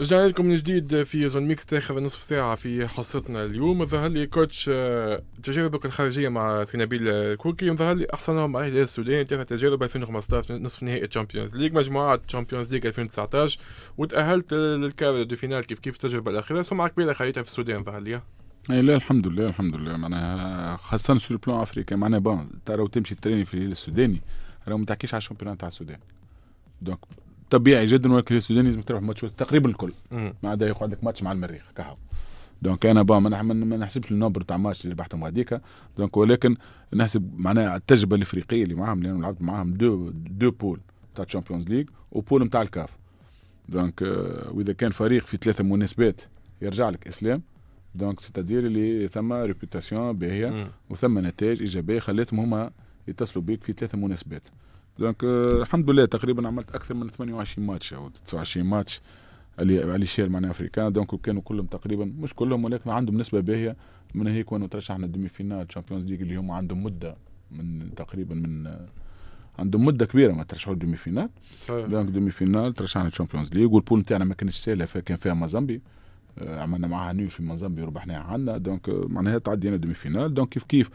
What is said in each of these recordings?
رجعنا لكم من جديد في زون ميكس تاخذ نصف ساعة في حصتنا اليوم ظهر لي كوتش آه، تجاربك الخارجية مع سينابيل كوكي ظهر لي أحسنهم على الهلال السوداني ثلاثة تجارب 2015 نصف نهائي تشامبيونز ليج مجموعات تشامبيونز ليج 2019 وتأهلت للكار دو فينال كيف كيف التجربة الأخيرة سمعة كبيرة خليتها في السودان ظهر لي لا الحمد لله الحمد لله معناها خاصة سور بلون افريكان معناها بون ترى تمشي تريني في الهلال السوداني راه ما تحكيش على الشامبيون تاع السودان دونك طبيعي جدا ولكن السودان لازم تربح ماتش تقريبا الكل ما عدا يقعد لك ماتش مع المريخ كهو دونك انا با ما نحسبش النمبر تاع ماتش اللي ربحتهم هذيك دونك ولكن نحسب معناها التجربه الافريقيه اللي معاهم لانه لعبت معاهم دو دو بول تاع الشامبيونز ليغ وبول تاع الكاف دونك آه، واذا كان فريق في ثلاثه مناسبات يرجع لك اسلام دونك سيتادير اللي ثم ريبوتاسيون باهيه وثم نتائج ايجابيه خلاتهم هما يتصلوا بيك في ثلاثه مناسبات دونك آه، الحمد لله تقريبا عملت اكثر من 28 ماتش او 29 ماتش اللي علي شير معناها افريكان دونك كانوا كلهم تقريبا مش كلهم ولكن عندهم نسبه باهيه من هيك كانوا ترشحنا الدمي فينال تشامبيونز ليج اللي هم عندهم مده من تقريبا من آه، عندهم مده كبيره ما ترشحوا الدمي فينال دونك دومي فينال ترشحنا تشامبيونز ليج والبول نتاعنا ما كانش سهله كان فيها مازامبي آه، عملنا معاها نيو في مازامبي وربحناها عندنا دونك معناها تعدينا دومي فينال دونك كيف كيف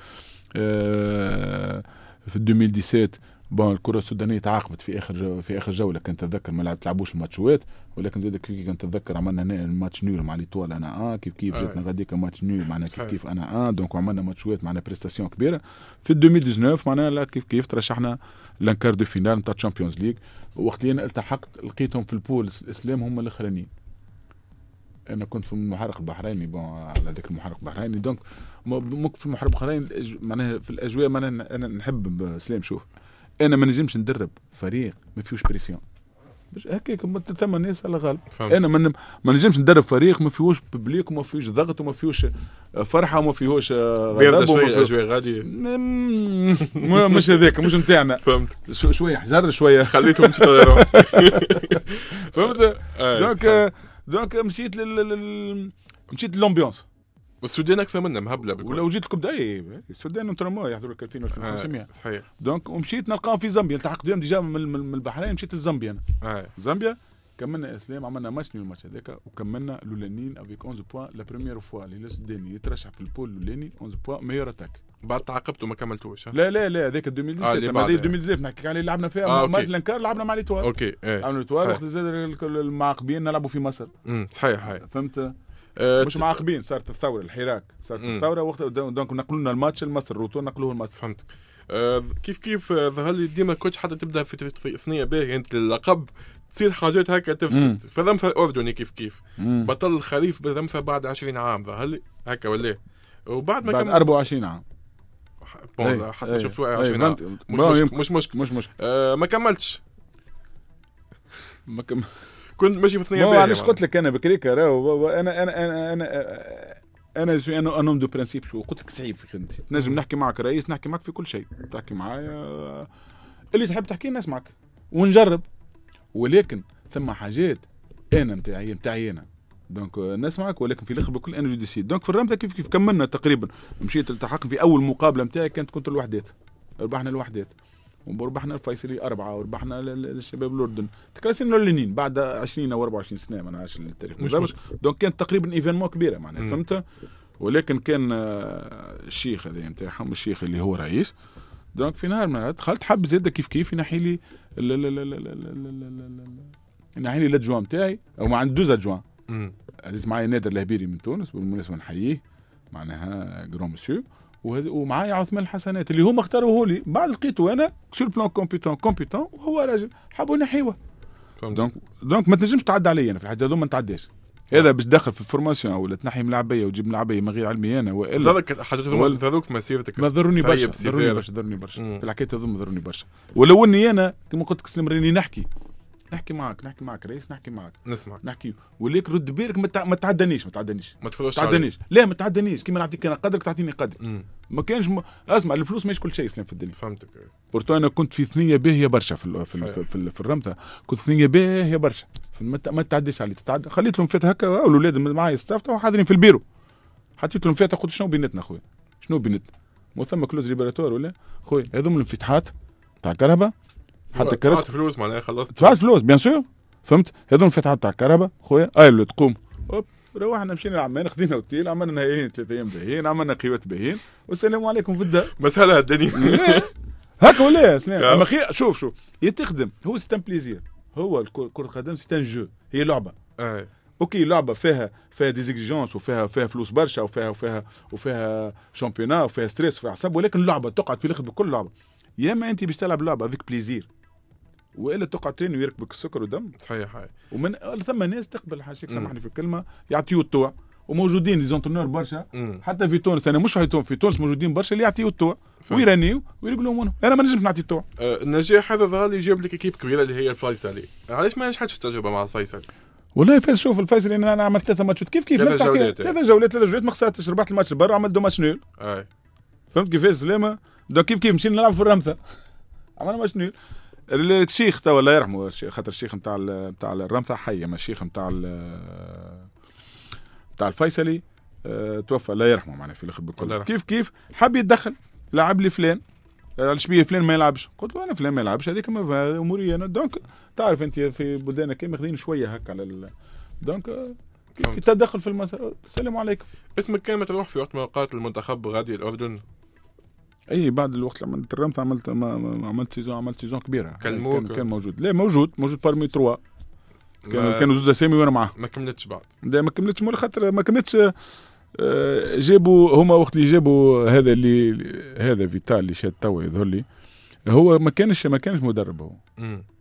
في 2017 بون الكره السودانيه تعاقبت في اخر في اخر جوله كنت اتذكر ما تلعبوش الماتشوات ولكن زاد كي كنت اتذكر عملنا هنا ماتش نول مع ليتوال انا اه كيف كيف آه. جاتنا غاديك ماتش نول معنا كيف كيف انا اه دونك عملنا ماتشوات معنا بريستاسيون كبيره في 2019 معناها كيف كيف ترشحنا لانكار دو فينال نتاع تشامبيونز ليغ وقت اللي انا التحقت لقيتهم في البول الاسلام هم الاخرانيين انا كنت في المحرق البحريني بون على ذاك المحرق البحريني دونك ممكن في المحرق البحريني معناها في الاجواء معناها انا نحب سلام شوف انا ما نجمش ندرب فريق ما فيهوش بريسيون هكاك ثم ناس على غالب انا ما من نجمش ندرب فريق ما فيهوش ببليك وما فيهوش ضغط وما فيهوش آه، فرحه وما فيهوش آه، غضب شويه اجواء غادي مش هذاك مش نتاعنا فهمت شويه حجر شويه خليتهم فهمت دونك آه، دونك euh, euh, مشيت لل مشيت للامبيونس والسودان اكثر منا مهبله بكل ولو جيت لكم دايم إيه. السودان ترى يحضروا لك 2500 آه. صحيح دونك ومشيت نلقاهم في زامبيا التحقت بهم ديجا من البحرين مشيت لزامبيا انا آه. زامبيا كملنا اسلام عملنا ماتش من الماتش هذاك وكملنا لولانين افيك 11 بوان لا بريمير فوا اللي السوداني يترشح في البول لولاني 11 بوان ميور اتاك بعد تعاقبت ما كملتوش لا لا لا هذاك 2017 آه 2017 نحكي عليه لعبنا فيها آه ماتش لانكار لعبنا مع ليتوال اوكي ايه. لعبنا ليتوال وقت زاد المعاقبين نلعبوا في مصر امم صحيح هاي فهمت آه، مش معاقبين صارت الثوره الحراك صارت الثوره وقت دونك نقلوا لنا الماتش لمصر روتو نقلوه لمصر فهمتك آه كيف كيف ظهر آه، لي ديما كوتش حتى تبدا في ثنيه باهي يعني انت اللقب تصير حاجات هكا تفسد فذمثة اردني كيف كيف مم. بطل الخريف بذمثة بعد 20 عام ظهر لي هكا ولا إيه؟ وبعد ما بعد كم... 24 عام بون إيه، حتى إيه، شفت 20 عام مش مشكل مش مشكل مش مشكل مش مش. آه ما كملتش ما كملتش كنت ماشي في الثانيه باهيه علاش قلت لك انا بكريك راهو انا انا انا انا انا سو انا انا دو برانسيب شو قلت لك صعيب في خدمتي تنجم نحكي معك رئيس نحكي معك في كل شيء تحكي معايا اللي تحب تحكي نسمعك ونجرب ولكن ثم حاجات انا نتاعي نتاعي انا دونك euh, نسمعك ولكن في الاخر بكل انا ديسيد دونك في الرمزه كيف كيف كملنا تقريبا مشيت التحقنا في اول مقابله نتاعي كانت كنت الوحدات ربحنا الوحدات وربحنا الفيصلي أربعة وربحنا الشباب الأردن تكراسين للنين بعد 20 أو 24 سنة ما نعرفش التاريخ مش دونك كانت تقريبا إيفينمون كبيرة معناها فهمت ولكن كان الشيخ هذا نتاعهم الشيخ اللي هو رئيس دونك في نهار دخلت حب زاد كيف كيف ينحي لي ينحي لي الادجوان نتاعي او ما دوز ادجوان عزيز معايا نادر الهبيري من تونس بالمناسبه نحييه معناها جرون مسيو ومعايا عثمان الحسنات اللي هما اختاروه لي بعد لقيته انا سور بلان كومبيتون كومبيتون وهو راجل حبوا نحيوه دونك دونك ما تنجمش تعدى عليا انا في الحاجات هذوما ما نتعداش هذا باش تدخل في الفورماسيون ولا تنحي من العبيه وتجيب من العبيه من غير علمي انا والا هذاك هذوك في مسيرتك ما ضروني برشا ضروني برشا ضروني برشا في الحكايات هذوما ضروني برشا ولو اني انا كما قلت لك سلم راني نحكي نحكي معك نحكي معك رئيس نحكي معك نسمعك نحكي وليك رد بالك ما تعدنيش ما تعدنيش ما تفرضش تعدنيش لا ما تعدنيش كيما نعطيك انا قدرك تعطيني قدري ما كانش م... اسمع الفلوس ماهيش كل شيء اسلام في الدنيا فهمتك بورتو انا كنت في ثنيه باهيه برشا في ال... في, ال... في, ال... في, ال... في كنت ثنيه باهيه برشا ما, ما تعديش علي تتعد... خليت لهم فات هكا الاولاد معايا استفتوا وحاضرين في البيرو حطيت لهم فات قلت شنو بيناتنا خويا شنو بيناتنا مو ثم كلوز ريبراتور ولا خويا هذوما الانفتاحات تاع كهرباء حتى الكهرباء دفعت فلوس معناها خلصت دفعت فلوس بيان سور فهمت هذول الفتحه بتاع الكهرباء خويا آه، اللي تقوم اوب روحنا مشينا لعمان خذينا اوتيل عملنا نهائيين ثلاث ايام باهيين عملنا قيوات باهيين والسلام عليكم في الدار مسهلة الدنيا هكا ولا اما خير شوف شوف هي تخدم هو سيتان بليزير هو كرة القدم سيتان جو هي لعبة أي. آه. اوكي لعبه فيها فيها ديزيكجونس وفيها فيها فلوس برشا وفيها وفيها وفيها شامبيونا وفيها ستريس وفيها عصب ولكن لعبه تقعد في الاخر بكل لعبه يا اما انت باش تلعب لعبه افيك بليزير والا تقع ترين ويركبك السكر والدم صحيح هاي ومن ثم ناس تقبل حاشيك سامحني في الكلمه يعطيو التوع وموجودين لي زونتونور برشا حتى في تونس انا مش في تونس موجودين برشا اللي يعطيو التوع ويرانيو ويقولوا انا ما نجمش نعطي التوع أه النجاح هذا ظهر لي جاب لك كيب كبيره اللي هي الفيصلي علاش ما نجحتش التجربه مع الفيصلي والله فاز شوف الفيصل انا عملت ثلاثه ماتشات كيف كيف نفس الحكايه ثلاثه جولات ثلاثه جولات ما خسرتش ربحت الماتش برا عملت دو ماتش نول فهمت كيفاش سلامه كيف كيف مشينا نلعب في الرمثه عملنا ماتش نول الشيخ توا الله يرحمه خاطر الشيخ نتاع نتاع الرمثا حي اما الشيخ نتاع نتاع الفيصلي توفى الله يرحمه معناها في الاخر بكل كيف كيف حب يتدخل لعب لي فلان آه، علاش بيه فلان ما يلعبش قلت له انا فلان ما يلعبش هذيك اموري انا دونك تعرف انت في كي ماخذين شويه هكا على ال... دونك آه، كي تدخل في المسألة السلام عليكم اسمك كان ما تروح في وقت ما قاتل المنتخب غادي الاردن اي بعد الوقت لما ترمت عملت ما عملت سيزون عملت سيزون كبيره كلموك يعني كان, كان موجود لا موجود موجود بارمي تروا كانوا كانوا زوز اسامي وانا معاه ما كملتش بعد لا ما كملتش مول خاطر ما كملتش آه، جابوا هما وقت اللي جابوا هذا اللي هذا فيتال اللي شاد توا يظهر لي هو ما كانش ما كانش مدرب هو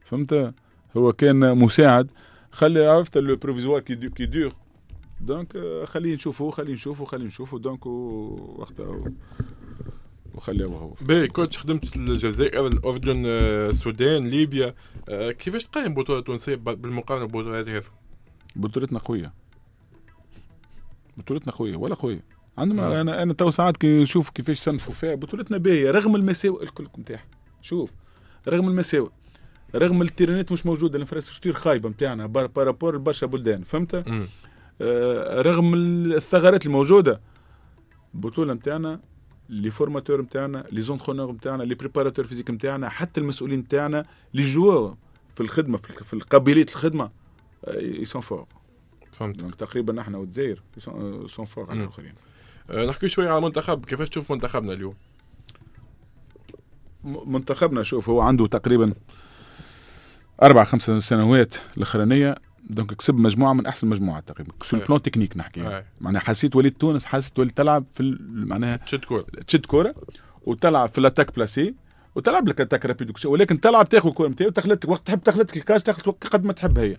فهمت هو كان مساعد خلي عرفت لو بروفيزوار كي دو كي دور دونك خليه نشوفه خليه نشوفه خليه نشوفه دونك وقتها وخليوه هو باهي كوتش خدمت الجزائر الاردن آه، السودان ليبيا آه، كيفاش تقيم بطوله تونسيه بالمقارنه ببطولات هذا بطولتنا قويه بطولتنا قويه ولا قويه عندما آه. انا انا تو ساعات كي نشوف كيفاش صنفوا فيها بطولتنا باهيه رغم المساوئ الكل نتاعها شوف رغم المساوئ رغم التيرانات مش موجوده الانفراستركتور خايبه نتاعنا بارابور لبرشا بلدان فهمت آه رغم الثغرات الموجوده البطوله نتاعنا لي فورماتور نتاعنا لي زونترونور نتاعنا لي بريباراتور فيزيك نتاعنا حتى المسؤولين نتاعنا لي جوا في الخدمه في قابليه الخدمه يسون فور فهمت تقريبا احنا والجزائر سون فور euh، على الاخرين آه، نحكي شويه على المنتخب كيفاش تشوف منتخبنا اليوم منتخبنا شوف هو عنده تقريبا اربع خمس سنوات الاخرانيه دونك كسب مجموعه من احسن مجموعات تقريبا سو بلون تكنيك نحكي يعني. معناها حسيت وليد تونس حسيت وليد تلعب في معناها تشد كوره تشد كوره وتلعب في الاتاك بلاسي وتلعب لك اتاك رابيد ولكن تلعب تاخذ الكره نتاعك تخلت وقت تحب تخلت الكاش تاخذ قد ما تحب هي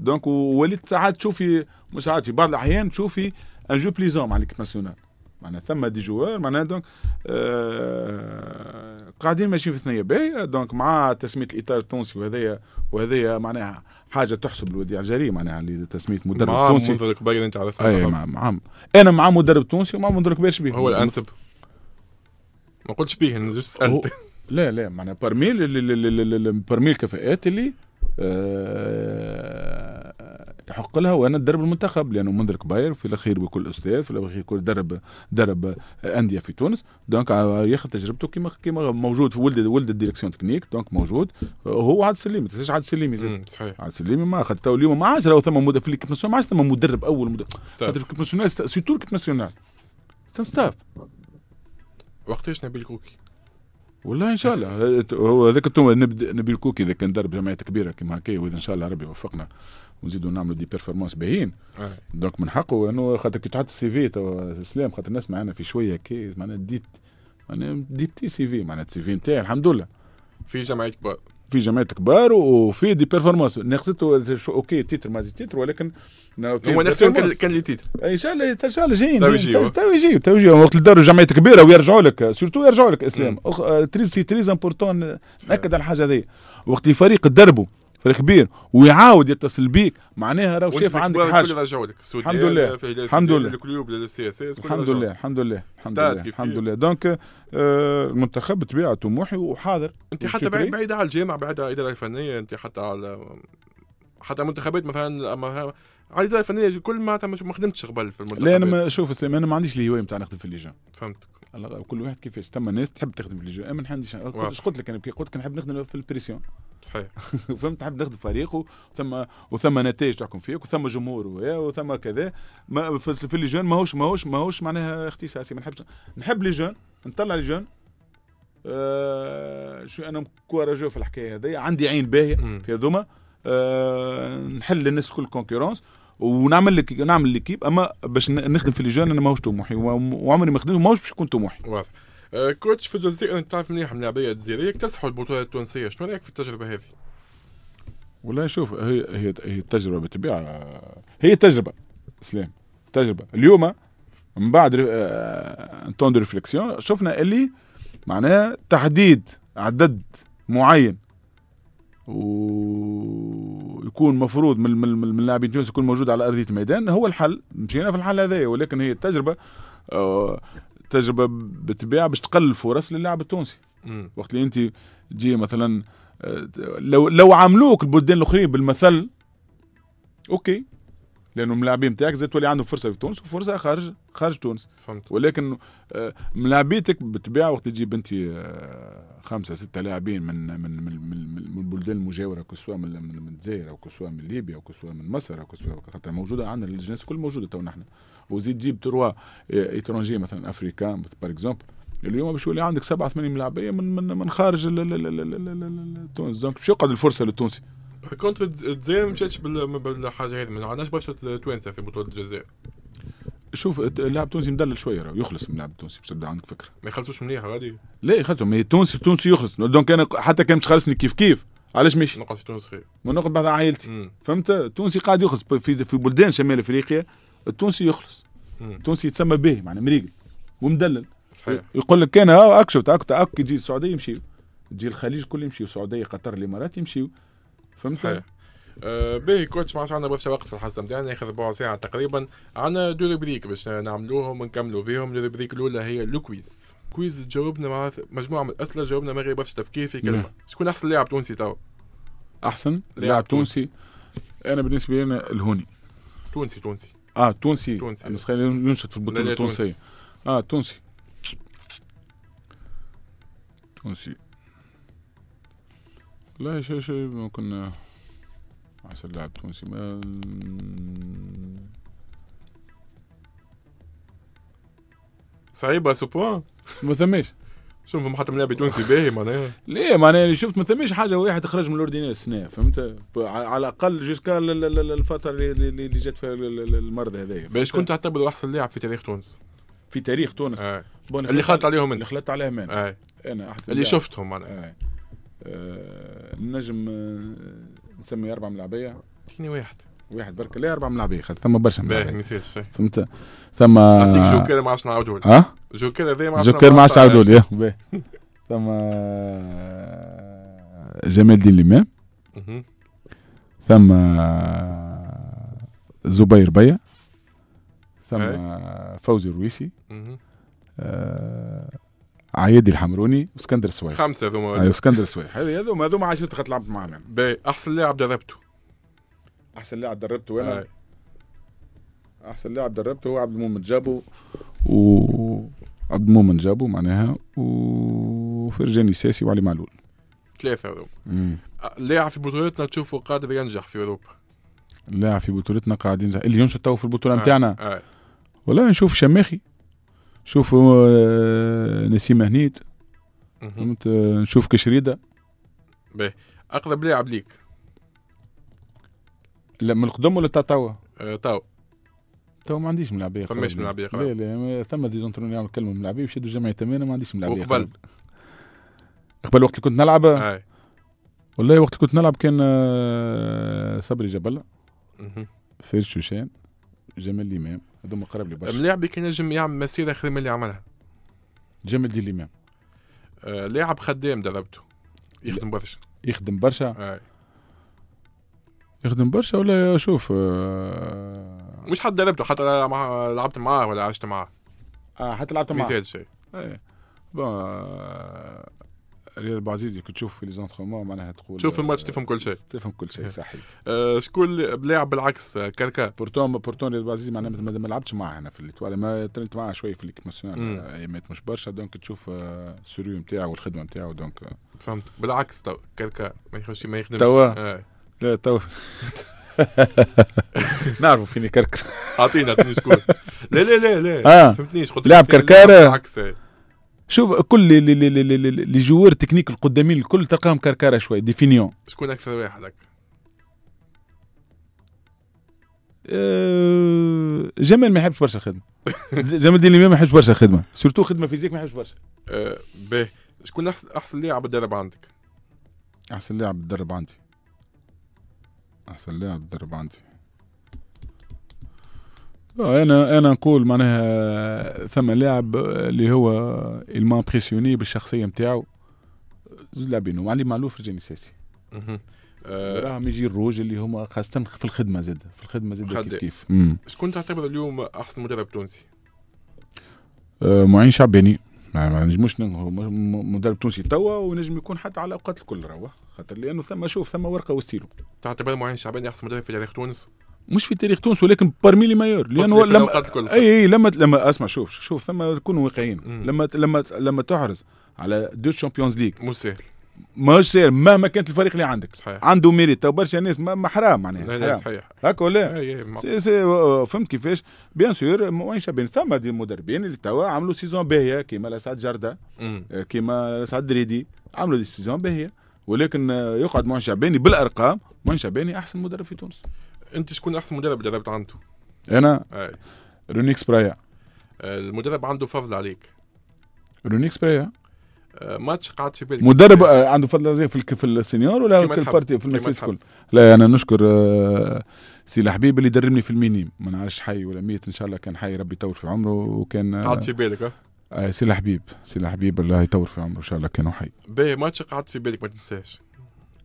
دونك وليد ساعات تشوفي مساعد في بعض الاحيان تشوفي ان جو بليزون مع ليكيب ناسيونال معناها ثم دي جوار معناها دونك آه قاعدين ماشيين في ثنيه باهيه دونك مع تسميه الاطار التونسي وهذايا وهذايا معناها حاجه تحسب الوديع الجري معناها اللي تسميه مدرب مع تونسي منذر كبير انت على اي مع مع انا مع مدرب تونسي ومع منذر كبير شبيه هو الانسب ما قلتش بيه انا سالت لا لا معناها برميل برميل الكفاءات اللي آه يحق لها وانا تدرب المنتخب لانه منذر كباير في الاخير بكل استاذ في الاخير كل درب درب انديه في تونس دونك ياخذ تجربته كما كما موجود في ولد ولد الديريكسيون تكنيك دونك موجود هو عاد سليمي تنساش عاد سليمي صحيح عاد سليمي ما اخذ تو اليوم ما عادش راهو ثم في الكيب ناسيونال ما عادش ثم مدرب اول مدرب خاطر الكيب ناسيونال سيتو الكيب ناسيونال ستاف وقتاش نبيل كوكي والله ان شاء الله هو هذاك تو نبي الكوكي اذا كان دار جمعيه كبيره كما هكا واذا ان شاء الله ربي يوفقنا ونزيدوا نعملوا دي بيرفورمانس باهيين آه. دونك من حقه انه خاطر كي تحط السي في تو سلام خاطر الناس معنا في شويه كي معناها ديبت معناها ديبتي سي في معناها السي في نتاعي الحمد لله في جمعيه كبار في جمعيات كبار وفي دي بيرفورمانس ناقصته اوكي تيتر ما تيتر ولكن هو ناقصهم كان كان لي تيتر ان شاء الله ان شاء الله جايين تو يجيو تو يجيو تو يجيو وقت الدار جمعيات كبيره ويرجعوا لك سورتو يرجعوا لك اسلام آه، تريز سي تريز امبورتون ناكد على الحاجه هذه وقت اللي فريق تدربوا فريق كبير ويعاود يتصل بيك معناها راهو شاف عندك حاجه الحمد لله الحمد لله الحمد لله الحمد لله الحمد لله الحمد لله دونك المنتخب آه، بطبيعه طموحي وحاضر انت حتى بعيد بعيد على الجامعه بعيد على الاداره الفنيه انت حتى على حتى منتخبات مثلا على الاداره الفنيه كل ما ما خدمتش قبل في المنتخب لا انا شوف انا ما عنديش الهوايه نتاع نخدم في اللجان فهمتك كل واحد كيفاش ثم ناس تحب تخدم في انا اما نحن اش قلت لك انا قلت لك نحب نخدم في البريسيون صحيح فهمت تحب نخدم فريق وثم وثم نتائج تحكم فيك وثم جمهور وثم كذا ما في لي جون ماهوش ماهوش ماهوش معناها اختصاصي ما نحبش نحب لي جون نطلع لي جون آه شو انا كوراجو في الحكايه هذه عندي عين باهيه في هذوما آه نحل للناس كل كونكورونس ونعمل لك نعمل ليكيب اما باش نخدم في ليجون انا ماهوش طموحي وعمري ما خدمت ماهوش باش يكون طموحي واضح أه، كوتش في الجزائر انت تعرف مليح من العبايه الجزائريه اكتسحوا البطوله التونسيه شنو رايك في التجربه هذه؟ والله شوف هي هي هي التجربه بالطبيعه هي تجربه اسلام تجربه اليوم من بعد تون دو ريفليكسيون شفنا اللي معناها تحديد عدد معين ويكون مفروض من من من تونس يكون موجود على ارضيه الميدان هو الحل مشينا في الحل هذايا ولكن هي التجربه تجربه آه، بتبيع باش تقلل الفرص للاعب التونسي وقت اللي انت تجي مثلا آه، لو لو عاملوك البلدان الاخرين بالمثل اوكي لانه ملاعبين نتاعك زاد تولي عندهم فرصه في تونس وفرصه خارج خارج تونس فهمت ولكن آه، ملاعبيتك بالطبيعه وقت تجيب انت آه، خمسه سته لاعبين من من من, من البلدان المجاوره كسوا من من الجزائر او كسوا من ليبيا او كسوا من مصر او كسوا خاطر موجوده عندنا الجناس كل موجوده تو نحن وزيد تجيب تروا ايترونجي آه، مثلا افريكان باغ اكزومبل اليوم باش يولي عندك سبعه ثمانيه ملاعبيه من من من خارج تونس دونك باش يقعد الفرصه للتونسي كونتر الجزائر مشاتش بالحاجه هذه ما عندناش برشا توانسه في بطوله الجزائر شوف اللاعب التونسي مدلل شويه راه يخلص من اللاعب التونسي باش تبدا عندك فكره ما يخلصوش مليح غادي لا يخلصوا ما التونسي التونسي يخلص دونك انا حتى كان مش خلصني كيف كيف علاش ماشي نقعد في تونس خير ما نقعد بعد عائلتي مم. فهمت التونسي قاعد يخلص في, في بلدان شمال افريقيا التونسي يخلص مم. التونسي يتسمى به معنا مريقل ومدلل صحيح يقول لك كان اكشف تاك تاك تجي السعوديه يمشيو تجي الخليج كل يمشيو السعوديه قطر الامارات يمشيو فهمت صحيح. آه باهي كوتش معناتها عندنا برشا وقت في الحصه نتاعنا ياخذ ربع ساعه تقريبا عندنا دو ريبريك باش نعملوهم ونكملوا بهم ريبريك الاولى هي الكويز كويز جاوبنا مع مجموعه من الاسئله جاوبنا من غير برشا تفكير في كلمه نعم. شكون احسن لاعب تونسي توا؟ احسن لاعب تونسي انا بالنسبه لي انا الهوني تونسي تونسي اه تونسي تونسي النسخه اللي ننشط في البطوله التونسيه اه تونسي تونسي لا شيء شيء ممكن احسن لاعب تونسي ما صعيبه سو بوان ما ثماش شوف حتى من لاعب تونسي باهي معناها ليه معناها شفت ما ثماش حاجه واحد خرج من الاوردينير السنه فهمت على الاقل جوسكا الفتره اللي, اللي جات فيها المرض هذايا باش كنت تعتبره احسن لاعب في تاريخ تونس في تاريخ تونس آه. اللي خلط عليهم انت اللي خلطت عليهم انا آه. انا احسن اللي شفتهم معناها آه. آه، نجم آه، نسمي اربع ملاعبيه اعطيني واحد واحد برك لا اربع ملاعبيه خاطر ثم برشا باهي نسيت فهمت ثم اعطيك جوكر ما عادش نعاودوا اه جوكر هذا ما عادش جوكر ما عادش نعاودوا لي ثم آه، جمال الدين الامام ثم زبير بيا ثم فوزي الرويسي عيادي الحمروني واسكندر السويح خمسه هذوما ايوه اسكندر السويح هذوما هذوما عشرة خط لعبت معانا باهي احسن لاعب دربته احسن لاعب دربته انا احسن لاعب دربته هو عبد المؤمن جابو و عبد المؤمن جابو معناها وفرجاني الساسي وعلي معلول ثلاثه هذوما لاعب في بطولتنا تشوفه قادر ينجح في اوروبا لاعب في بطولتنا قاعد ينجح اللي ينشط تو في البطوله نتاعنا والله نشوف شماخي شوفوا آه، نسيم هنيد فهمت آه، نشوف كشريده باهي اقرب لاعب ليك لا من القدم ولا توا؟ آه، توا توا ما عنديش ملاعبيه فماش ملعبيه لا لا ثم دي دونترون يعمل كلمه ملاعبيه وشدوا جمعيه تمام ما عنديش ملاعبيه وقبل قبل وقت اللي كنت نلعب أي. والله وقت كنت نلعب كان صبري جبل فارس شوشان جمال الامام هذوما مقرب لي برشا اللاعب كان ينجم يعمل مسيره اخر من اللي عملها جمال دي الامام آه لاعب خدام دربته يخدم برشا يخدم برشا آه. يخدم برشا ولا شوف آه... مش حد دربته حتى لعبت معاه ولا عشت معاه اه حتى لعبت معاه مش شيء اي بون رياض عزيز كنت تشوف في ليزونترمون معناها تقول تشوف الماتش تفهم كل شيء تفهم كل شيء إيه. صحيح آه، شكون اللي بلاعب بالعكس آه، كركا بورتون بورتون رياض عزيز معناها ما لعبتش معاه هنا في الاتوالي ما ترنت معاه شويه في ليك ناسيونال ايامات آه، يعني مش برشا دونك تشوف السوريو نتاعو والخدمه نتاعو دونك فهمت بالعكس تو كركا ما يخش ما يخدمش توا لا توا نعرفوا فيني كركر اعطينا اعطيني شكون لا لا لا لا فهمتنيش قلت لعب كركر بالعكس شوف كل لي جوار تكنيك القدامين الكل تلقاهم كركاره شوي ديفينيون شكون اكثر واحد هكا أه، جمال ما يحبش برشا خدمه جمال الدين الامام ما يحبش برشا خدمه سورتو خدمه فيزيك ما يحبش برشا باهي شكون احسن لاعب تدرب عندك احسن لاعب تدرب عندي احسن لاعب تدرب عندي آه، انا انا نقول معناها ثم لاعب اللي هو المامبريسيوني بالشخصيه نتاعو زوج لاعبين علي معلوف رجاني ساسي اها يجي الروج اللي هما خاصة في الخدمة زاد في الخدمة زاد كيف كيف شكون تعتبر اليوم أحسن مدرب تونسي؟ آه، معين شعباني ما نجموش مدرب تونسي توا ونجم يكون حتى على اوقات الكل راهو خاطر لانه ثم شوف ثم ورقه وستيلو تعتبر معين شعباني احسن مدرب في تاريخ تونس؟ مش في تاريخ تونس ولكن بارمي لي مايور لانه لما اي لما لما اسمع شوف شوف ثم كونوا واقعيين لما لما لما تحرز على دو شامبيونز ليغ مو سهل ماهوش سهل مهما كانت الفريق اللي عندك صحيح. عنده ميريت تو برشا ناس ما حرام معناها لا لا صحيح هكا ولا فهمت كيفاش بيان سور وين شابين ثم دي مدربين اللي توا عملوا سيزون باهيه كيما لاسعد جرده آه، كيما الاسعد دريدي عملوا دي سيزون باهيه ولكن آه، يقعد معين شعباني بالارقام معين شعباني احسن مدرب في تونس انت شكون احسن مدرب دربت عنده؟ انا أي. رونيك سبرايا آه، المدرب عنده فضل عليك رونيك سبرايا آه، ماتش قعد في بالك مدرب آه، عنده فضل زي في في السينيور ولا في البارتي في المسجد الكل لا انا نشكر سي الحبيب اللي دربني في المينيم ما نعرفش حي ولا ميت ان شاء الله كان حي ربي يطول في عمره وكان قعد في بالك اه سي الحبيب سي الحبيب الله يطول في عمره ان شاء الله كان حي باهي ماتش قعد في بالك ما تنساش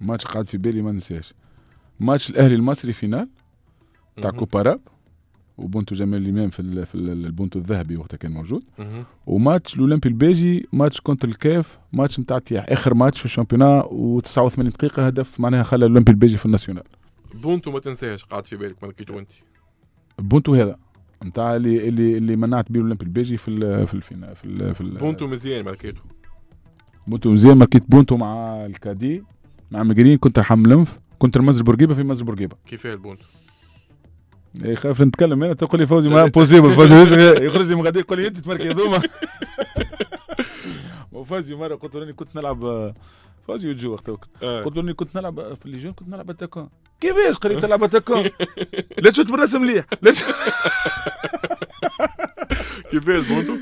ماتش قعد في بالي ما ننساش ماتش الاهلي المصري فينال تاع كوبا راب وبونتو جمال الامام في في البونتو الذهبي وقتها كان موجود وماتش الاولمبي البيجي ماتش كونتر الكاف ماتش نتاع تياح اخر ماتش في الشامبيونا و89 دقيقه هدف معناها خلى الاولمبي البيجي في الناسيونال بونتو ما تنساهاش قاعد في بالك ما لقيتو انت بونتو هذا نتاع اللي اللي اللي منعت بيه الاولمبي البيجي في الـ في الـ في الـ في الـ بونتو مزيان ما لقيتو بونتو مزيان ما لقيت بونتو مع الكادي مع مجرين كنت نحمل لنف كنت رمز بورقيبه في مزج بورقيبه كيفاه البونتو يخاف إيه، نتكلم انا تقول لي فوزي ما امبوسيبل فوزي يخرج لي من غادي يقول لي انت تمركي هذوما وفوزي مره قلت له اني كنت نلعب فوزي وجو وقت آه. قلت له اني كنت نلعب في الليجون كنت نلعب اتاكون كيفاش قريت تلعب اتاكون لا تشوت بالرسم مليح لا كيفاش بونتو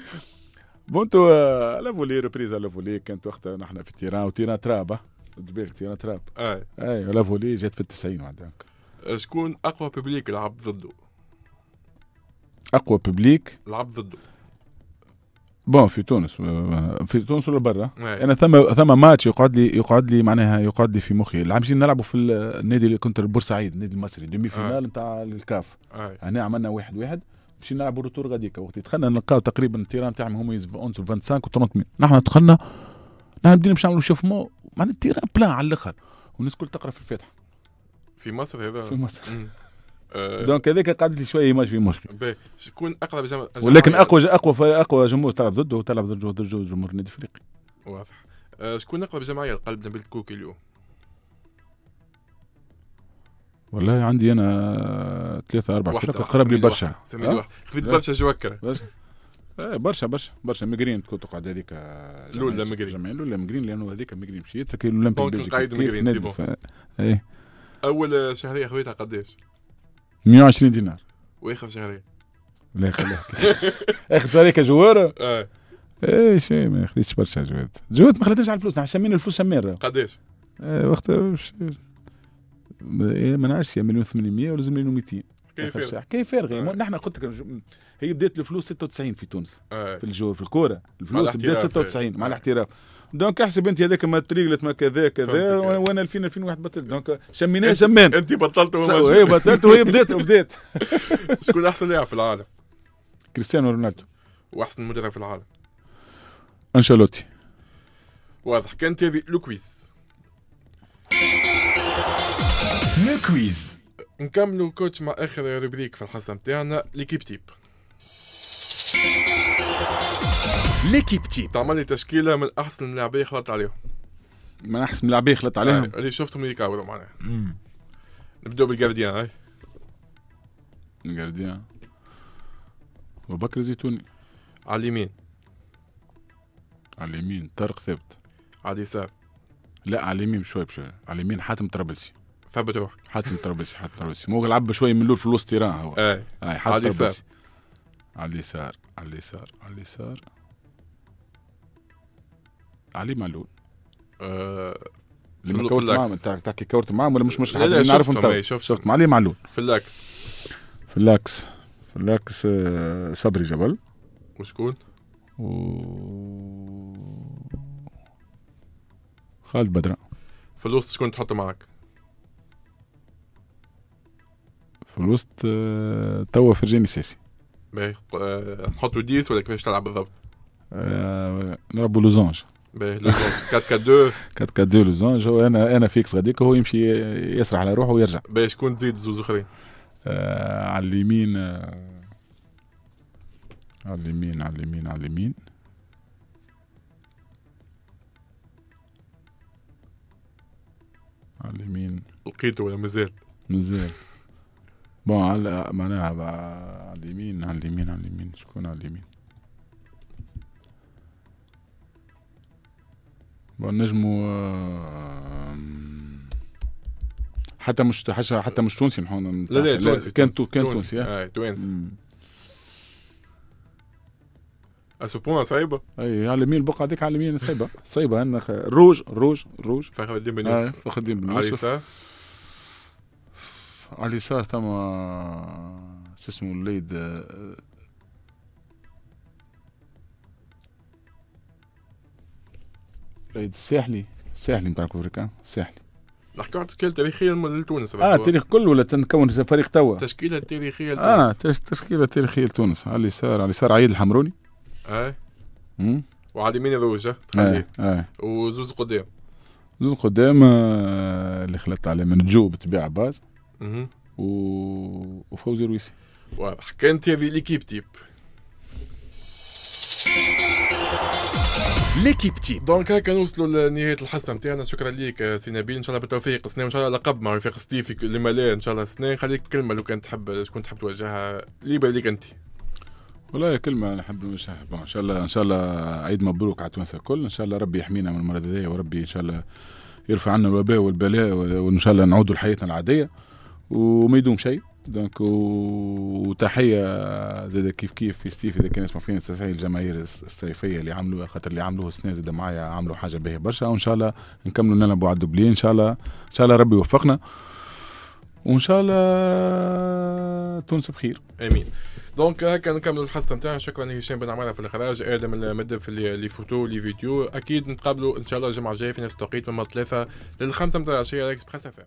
بونتو آه، لا فولي ريبريز على فولي كانت وقتها نحن في تيران وتيران ترابه دبيرتي انا تراب اي اي ولا فولي جات في التسعين هكا شكون اقوى ببليك لعب ضده؟ اقوى ببليك لعب ضده بون في تونس آه، في تونس ولا برا انا ثم ثم ماتش يقعد لي يقعد لي معناها يقعد لي في مخي العام نلعبوا في النادي اللي كنت بورسعيد النادي المصري دومي فينال نتاع الكاف هنا عملنا واحد واحد مشينا نلعبوا روتور غاديك وقت دخلنا نلقاو تقريبا التيران تاعهم هما 25 و 30 نحن دخلنا نحن بدينا باش نعملوا شوفمون معناها التيران بلان على الاخر والناس الكل تقرا في الفاتحه في مصر هذا في مصر آه. دونك هذاك قعدت لي شويه ايماج في مشكل شكون اقرب جماعه ولكن اقوى اقوى اقوى جمهور تلعب ضده وتلعب ضده جمهور النادي الافريقي واضح آه، شكون اقرب جمعيه القلب نبيل كوكي اليوم؟ والله عندي انا ثلاثة أربعة فرق قرب لي برشا خذيت برشا جوكر آه برشا برشا برشا مجرين تكون تقعد هذيك آه، لولا مجرين جمعيه لولا مجرين لانه هذيك مجرين مشيت كي الاولمبيك دونك نقيد مجرين ف... ايه اول شهريه خويتها قداش؟ 120 دينار واخر شهريه لا خليك اخر شهريه كجواره؟ اه ايه شي ما خديتش برشا جوات جوات ما خذيتش على الفلوس نحن سمينا الفلوس شمارة قداش؟ ايه وقتها إيه، ما نعرفش مليون 800 ولا مليون 200 كيف كيفير كيف آه. نحن قلت لك هي بدات الفلوس 96 في تونس آه. في الجو في الكوره الفلوس بدات 96 مع آه. الاحتراف دونك احسب انت هذاك ما تريقلت ما كذا كذا آه. وانا 2000 2001 بطلت دونك شميناه شمان انت بطلت وهي إيه، بطلت وهي بدات وبدات شكون احسن لاعب في العالم؟ كريستيانو رونالدو واحسن مدرب في العالم انشيلوتي واضح كانت هذه لو كويز لو كويز نكملوا كوتش مع اخر روبريك في الحصه نتاعنا ليكيب تيب ليكيب تيب تعمل لي تشكيله من احسن اللاعبيه خلطت عليهم من احسن اللاعبيه خلطت عليهم آه. اللي شفتهم اللي كاوروا معناها نبداو بالجارديان هاي الجارديان وبكر زيتوني على اليمين على اليمين طارق ثابت على اليسار لا على اليمين بشوي بشوي على اليمين حاتم طرابلسي فبتروح حتى الترابيسي حتى الترابيسي مو لعب شويه من اللول في الوسط يراه هو اي اي حتى على اليسار على اليسار على اليسار على اليسار آه، علي معلول لما كورت معاهم تحكي كورت معاهم ولا مش مشكلة لا نعرف انت شفت, شفت علي معلول في اللاكس في اللاكس في اللاكس آه، صبري جبل وشكون؟ و خالد بدران في الوسط شكون تحطه معاك؟ في الوسط آه، توا فرجاني السيسي باهي آه، نحطوا ديس ولا كيفاش تلعب بالضبط؟ آه، نلعبوا لوزونج باهي لوزونج 4 4 2 4 4 2 لوزونج هو انا انا فيكس غاديك هو يمشي يسرح على روحه ويرجع باهي شكون تزيد زوز اخرين؟ على اليمين على اليمين على اليمين على اليمين على اليمين لقيته ولا مازال مازال بون على معناها على اليمين على اليمين على اليمين شكون على اليمين بون نجمو آه، حتى مش حتى مش تونسي نحن لا لا تونسي كان تونسي كان تونسي آه. اه تونسي اسو بوان صعيبة اي على اليمين البقعة هذيك على اليمين صعيبة صعيبة انا روج روج روج فخر الدين بن آه، يوسف فخر الدين بن يوسف على اليسار ثم شو اسمه الليد الليد آه، الساحلي الساحلي نتاع كوفريكا آه، الساحلي نحكي على التشكيله التاريخيه لتونس اه التاريخ كله ولا تنكون فريق توا التشكيله التاريخيه لتونس اه التشكيله التاريخيه لتونس على اليسار على اليسار عيد الحمروني اي آه. وعلى اليمين ذوج تخليه آه. آه. وزوز قدام زوز قدام اللي خلطت عليه من جو بتبيع باز و... وفوزي رويسي واضح كانت هذه ليكيب تيب ليكيب تيب دونك هكا نوصلوا لنهايه الحصه نتاعنا شكرا ليك سي نبيل ان شاء الله بالتوفيق السنه وان شاء الله لقب مع رفيق ستيفي اللي ملاه ان شاء الله السنه خليك كلمه لو كان تحب شكون تحب توجهها لي ليك انت والله كلمة نحب نوجهها ان شاء الله ان شاء الله عيد مبروك على تونس الكل ان شاء الله ربي يحمينا من المرض هذايا وربي ان شاء الله يرفع عنا الوباء والبلاء وان شاء الله نعودوا لحياتنا العادية وما يدوم شيء دونك وتحيه زاد كيف كيف في ستيف اذا كان يسمع فينا تسعي الجماهير الصيفيه اللي عملوا خاطر اللي عملوه السنه زاد معايا عملوا حاجه باهيه برشا وان شاء الله نكملوا نلعبوا على الدوبلي ان شاء الله ان شاء الله ربي يوفقنا وان شاء الله تونس بخير امين دونك هكا نكمل الحصه نتاعنا شكرا هشام بن عماره في الاخراج ادم المدب في لي فوتو لي فيديو اكيد نتقابلوا ان شاء الله الجمعه الجايه في نفس التوقيت من الثلاثه للخمسه نتاع العشيه على اكسبريس اف